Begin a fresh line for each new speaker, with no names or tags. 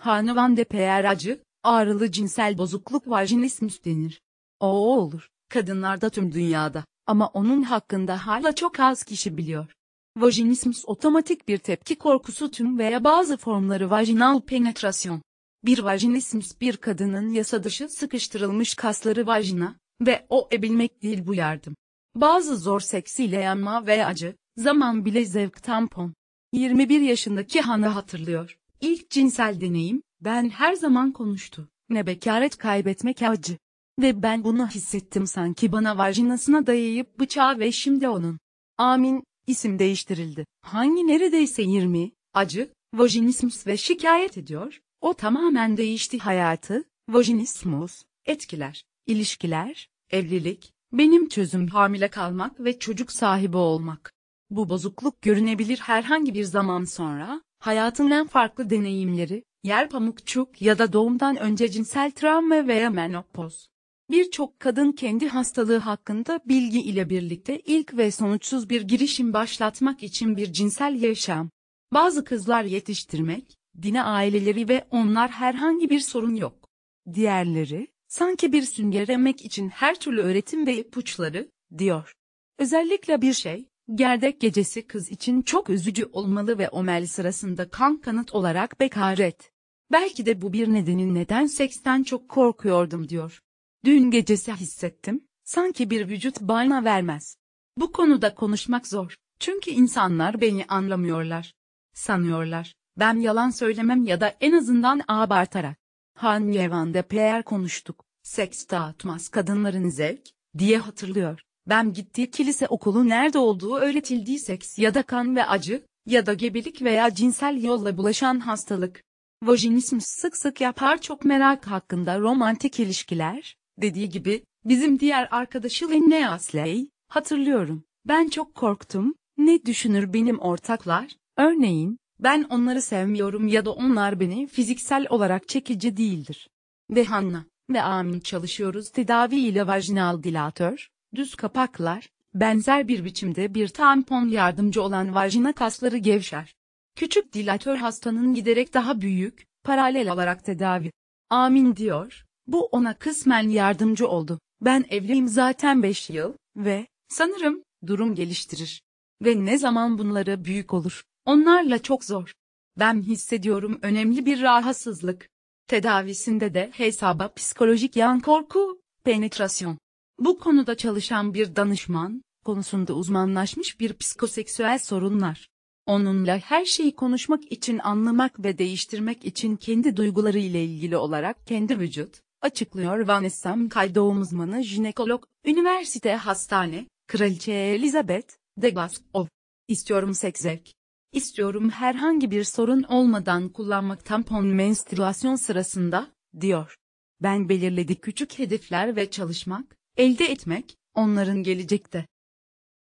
Hanuvan de Peyeracı, ağrılı cinsel bozukluk vajinismus denir. O olur, kadınlarda tüm dünyada ama onun hakkında hala çok az kişi biliyor. Vajinismus otomatik bir tepki korkusu tüm veya bazı formları vajinal penetrasyon. Bir vajinismus bir kadının yasa dışı sıkıştırılmış kasları vajina ve o ebilmek değil bu yardım. Bazı zor seksiyle yanma ve acı, zaman bile zevk tampon. 21 yaşındaki Hana hatırlıyor. İlk cinsel deneyim, ben her zaman konuştu. Ne bekaret kaybetmek acı. Ve ben bunu hissettim sanki bana vajinasına dayayıp bıçağı ve şimdi onun. Amin, isim değiştirildi. Hangi neredeyse 20, acı, vajinismus ve şikayet ediyor, o tamamen değişti hayatı, vajinismus, etkiler, ilişkiler, evlilik, benim çözüm hamile kalmak ve çocuk sahibi olmak. Bu bozukluk görünebilir herhangi bir zaman sonra, Hayatın en farklı deneyimleri, yer pamukçuk ya da doğumdan önce cinsel travma veya menopoz. Birçok kadın kendi hastalığı hakkında bilgi ile birlikte ilk ve sonuçsuz bir girişim başlatmak için bir cinsel yaşam. Bazı kızlar yetiştirmek, dine aileleri ve onlar herhangi bir sorun yok. Diğerleri, sanki bir süngeremek için her türlü öğretim ve ipuçları, diyor. Özellikle bir şey, Gerdek gecesi kız için çok üzücü olmalı ve omel sırasında kan kanıt olarak bekaret. Belki de bu bir nedenin neden seksten çok korkuyordum diyor. Dün gecesi hissettim, sanki bir vücut bana vermez. Bu konuda konuşmak zor, çünkü insanlar beni anlamıyorlar. Sanıyorlar, ben yalan söylemem ya da en azından abartarak. Han Yevan'da PR konuştuk, seks dağıtmaz kadınların zevk, diye hatırlıyor. Ben gittiği kilise okulu nerede olduğu öğretildiği seks ya da kan ve acı, ya da gebelik veya cinsel yolla bulaşan hastalık. Vajinismus sık sık yapar çok merak hakkında romantik ilişkiler, dediği gibi, bizim diğer arkadaşı Linnea Asley, hatırlıyorum, ben çok korktum, ne düşünür benim ortaklar, örneğin, ben onları sevmiyorum ya da onlar beni fiziksel olarak çekici değildir. Ve Hanna ve Amin çalışıyoruz tedavi ile vajinal dilatör, Düz kapaklar, benzer bir biçimde bir tampon yardımcı olan vajina kasları gevşer. Küçük dilatör hastanın giderek daha büyük, paralel olarak tedavi. Amin diyor, bu ona kısmen yardımcı oldu. Ben evliyim zaten 5 yıl ve sanırım durum geliştirir. Ve ne zaman bunları büyük olur, onlarla çok zor. Ben hissediyorum önemli bir rahatsızlık. Tedavisinde de hesaba psikolojik yan korku, penetrasyon bu konuda çalışan bir danışman, konusunda uzmanlaşmış bir psikoseksüel sorunlar. Onunla her şeyi konuşmak için anlamak ve değiştirmek için kendi duyguları ile ilgili olarak kendi vücut, açıklıyor Vanessa Kaydom uzmanı jinekolog, üniversite hastane, Kraliçe Elizabeth, de Glasgow. İstiyorum seks zevk. İstiyorum herhangi bir sorun olmadan kullanmak tampon menstrüasyon sırasında, diyor. Ben belirledi küçük hedefler ve çalışmak, elde etmek, onların gelecekte